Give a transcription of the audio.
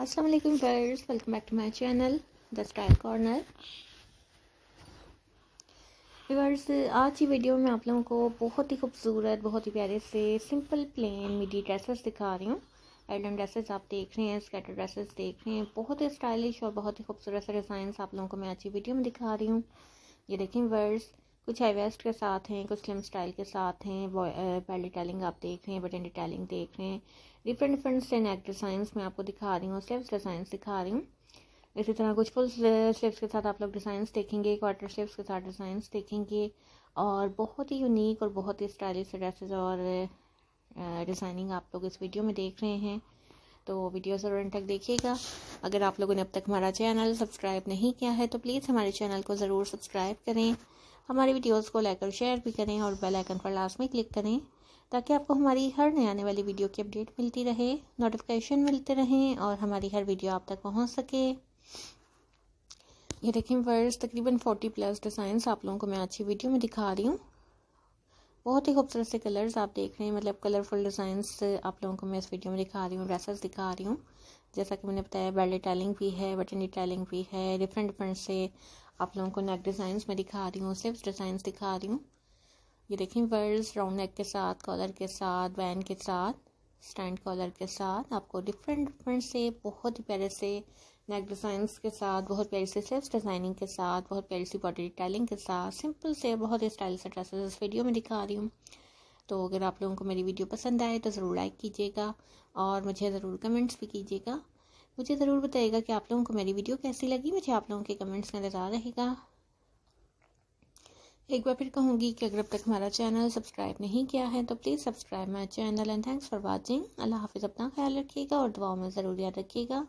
अस्सलाम वालेकुम friends welcome back to my channel the style corner viewers आज की वीडियो में आप लोगों को बहुत ही खूबसूरत बहुत ही प्यारे से सिंपल प्लेन मिडी ड्रेसेस दिखा रही हूँ एडम ड्रेसेस आप देख रहे हैं स्केटर ड्रेसेस देख रहे हैं बहुत ही स्टाइलिश और बहुत ही खूबसूरत से डिजाइन आप लोगों को मैं आज की वीडियो में दिखा रही हूँ ये देखें वर्ड्स कुछ हाई वेस्ट के साथ हैं कुछ स्लिम स्टाइल के साथ हैं पहले डिटेलिंग आप देख रहे हैं बटन डिटेलिंग देख रहे हैं डिफरेंट डिफरेंट से नेक डिज़ाइंस मैं आपको दिखा रही हूँ स्लिप्स डिज़ाइंस दिखा रही हूँ इसी तरह कुछ फुल स्लिप्स के साथ आप लोग डिज़ाइंस देखेंगे क्वार्टर स्लिप्स के साथ डिज़ाइंस देखेंगे और बहुत ही यूनिक और बहुत ही स्टाइलिश ड्रेसेस और डिज़ाइनिंग आप लोग इस वीडियो में देख रहे हैं तो वीडियो ज़रूर एंड तक देखिएगा अगर आप लोगों ने अब तक हमारा चैनल सब्सक्राइब नहीं किया है तो प्लीज़ हमारे चैनल को ज़रूर सब्सक्राइब करें हमारी वीडियोस को लाइक और शेयर भी करें और बेल आइकन पर लास्ट में क्लिक करें ताकि आपको हमारी हर नए आने वाली वीडियो की अपडेट मिलती रहे नोटिफिकेशन मिलते रहें और हमारी हर वीडियो आप तक पहुंच सके ये देखें वर्स तकरीबन फोर्टी प्लस डिज़ाइंस आप लोगों को मैं अच्छी वीडियो में दिखा रही हूँ बहुत ही खूबसूरत से कलर्स आप देख रहे हैं मतलब कलरफुल डिज़ाइंस आप लोगों को मैं इस वीडियो में दिखा रही हूँ ड्रेसेस दिखा रही हूँ जैसा कि मैंने बताया बेल्ट टैलिंग भी है बटन टैलिंग भी है डिफरेंट डिफरेंट से आप लोगों को नेक डिज़ाइन मैं दिखा रही हूँ स्लिप्स डिज़ाइन दिखा रही हूँ ये देखें वर्ल्स राउंड नेक के साथ कॉलर के साथ वैन के साथ स्टैंड कॉलर के साथ आपको डिफरेंट डिफरेंट से बहुत ही प्यारे से नेक डिज़ाइंस के साथ बहुत प्यारे से स्लिप्स डिज़ाइनिंग के साथ बहुत प्यारी सी बॉडी डिटेलिंग के साथ सिंपल से बहुत ही स्टाइल से ड्रेसेस इस वीडियो में दिखा रही हूँ तो अगर आप लोगों को मेरी वीडियो पसंद आए तो ज़रूर लाइक कीजिएगा और मुझे ज़रूर कमेंट्स भी कीजिएगा मुझे ज़रूर बताइएगा कि आप लोगों को मेरी वीडियो कैसी लगी मुझे आप लोगों के कमेंट्स का इंतज़ार रहेगा एक बार फिर कहूँगी कि अगर अब तक हमारा चैनल सब्सक्राइब नहीं किया है तो please subscribe my channel and thanks for watching अल्लाह हाफिज़ अपना ख्याल रखिएगा और दुआओं में ज़रूर याद रखिएगा